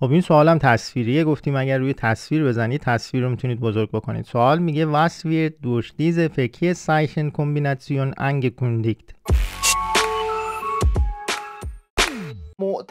خب این سوالم تصویریه گفتیم اگر روی تصویر بزنید تصویر رو میتونید بزرگ بکنید سوال میگه دوشدیز wird durch diese انگ angekündigt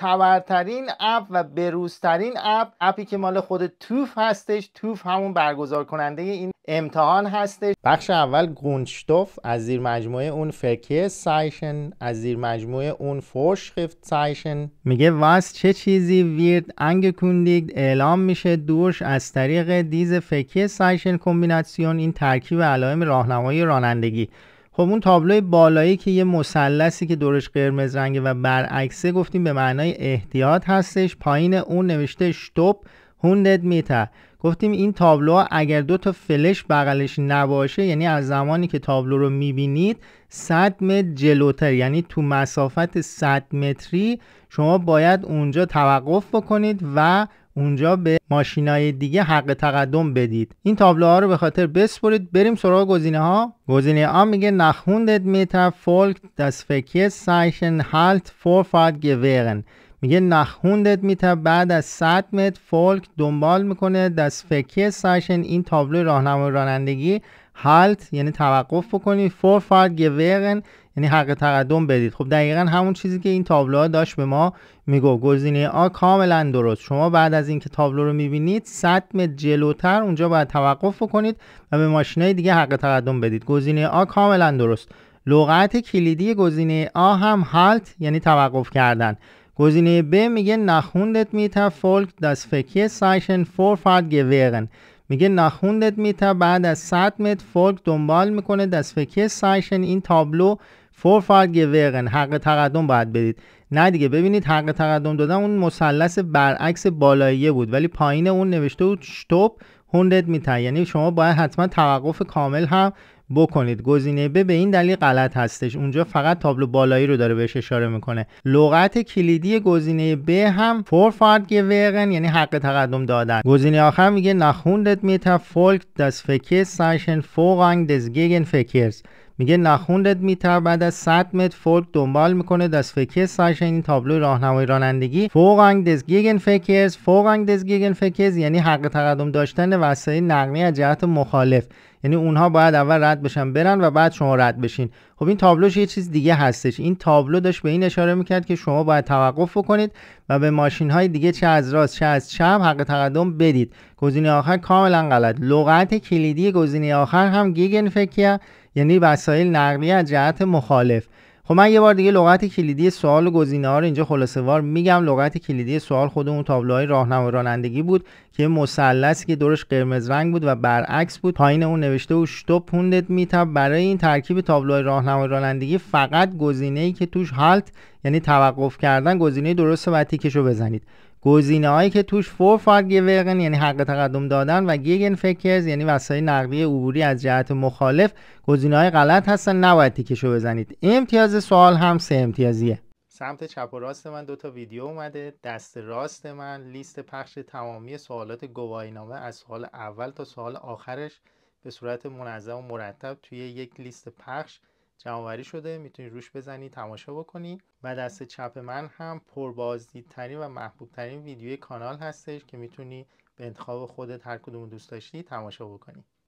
معتبرترین اپ و بروزترین اپ اپی که مال خود توف هستش توف همون برگزار کننده این امتحان هستش بخش اول گونشتوف از زیر مجموعه اون فرکیه سایشن از زیر مجموعه اون فورشخفت سایشن میگه واس چه چیزی ویرد کندید اعلام میشه دوش از طریق دیز فرکیه سایشن کمبیناسیون این ترکیب علائم راهنمایی رانندگی خب اون تابلوی بالایی که یه مثلثی که دورش قرمز رنگه و برعکسه گفتیم به معنای احتیاط هستش پایین اون نوشته شتوب هوندد میتر گفتیم این تابلو اگر دو تا فلش بغلش نباشه یعنی از زمانی که تابلو رو میبینید 100 متر جلوتر یعنی تو مسافت 100 متری شما باید اونجا توقف بکنید و اونجا به ماشینای دیگه حق تقدم بدید این تابلوها رو به خاطر بسپرید بریم سراغ گزینه ها گزینه ها میگه نخوندت متر فولک دس فکیس سایشن هالت فورفاد گویرن میگه نخوندت میتر بعد از 100 متر فولک دنبال میکنه دس فکیس سایشن این تابلو راهنمای رانندگی هالت یعنی توقف بکنید فورفاد گویرن یعنی حق تقدم بدید خب دقیقا همون چیزی که این تابلوها داشت به ما میگو گزینه آ کاملا درست شما بعد از اینکه تابلو رو میبینید 100 متر جلوتر اونجا باید توقف کنید و به ماشینای دیگه حق تقدم بدید گزینه آ کاملا درست لغت کلیدی گزینه آ هم هالت یعنی توقف کردن گزینه ب میگه نخوندت میتر فولک داس فکی سایشن فورفارد گویرن میگه نخوندت میتر بعد از 100 متر فولک دنبال میکنه داس فکی سایشن این تابلو فور گیورن حق تقدم باید بدید نه دیگه ببینید حق تقدم دادن اون مثلث برعکس بالاییه بود ولی پایین اون نوشته بود شتوب 100 میتر یعنی شما باید حتما توقف کامل هم بکنید گزینه ب به این دلیل غلط هستش اونجا فقط تابلو بالایی رو داره بهش اشاره میکنه لغت کلیدی گزینه ب هم فور فارد گویرن یعنی حق تقدم دادن گزینه آخر میگه نخوندت میتا فولک دس فکر سایشن فورانگ دس گیگن فکرز میگه نخوندت میتر بعد از 100 متر فولک دنبال میکنه دست فکر سایش این تابلو راهنمای رانندگی فوقنگ دز گیگن فکرز فوقنگ دز گیگن فکرز یعنی حق تقدم داشتن وسایل نقلیه از جهت مخالف یعنی اونها باید اول رد بشن برن و بعد شما رد بشین خب این تابلوش یه چیز دیگه هستش این تابلو داشت به این اشاره میکرد که شما باید توقف بکنید و به ماشین های دیگه چه از راست چه از چپ حق تقدم بدید گزینه آخر کاملا غلط لغت کلیدی گزینه آخر هم گیگن فکر یعنی وسایل نقلیه از جهت مخالف خب من یه بار دیگه لغت کلیدی سوال و گزینه ها رو اینجا خلاصه وار میگم لغت کلیدی سوال خود اون تابلوهای راهنمای رانندگی بود که مثلثی که دورش قرمز رنگ بود و برعکس بود پایین اون نوشته و شتو پوندت میتب برای این ترکیب تابلوهای راهنمای رانندگی فقط گزینه ای که توش هالت یعنی توقف کردن گزینه درست و تیکش رو بزنید گزینه هایی که توش فور فاگ گیورن یعنی حق تقدم دادن و گیگن فکرز یعنی وسایل نقلیه عبوری از جهت مخالف گزینه های غلط هستن نباید تیکشو بزنید امتیاز سوال هم سه امتیازیه سمت چپ و راست من دوتا ویدیو اومده دست راست من لیست پخش تمامی سوالات گواهینامه از سوال اول تا سوال آخرش به صورت منظم و مرتب توی یک لیست پخش جمعوری شده میتونی روش بزنی تماشا بکنی و دست چپ من هم پربازدیدترین و محبوب ترین ویدیوی کانال هستش که میتونی به انتخاب خودت هر کدوم دوست داشتی تماشا بکنی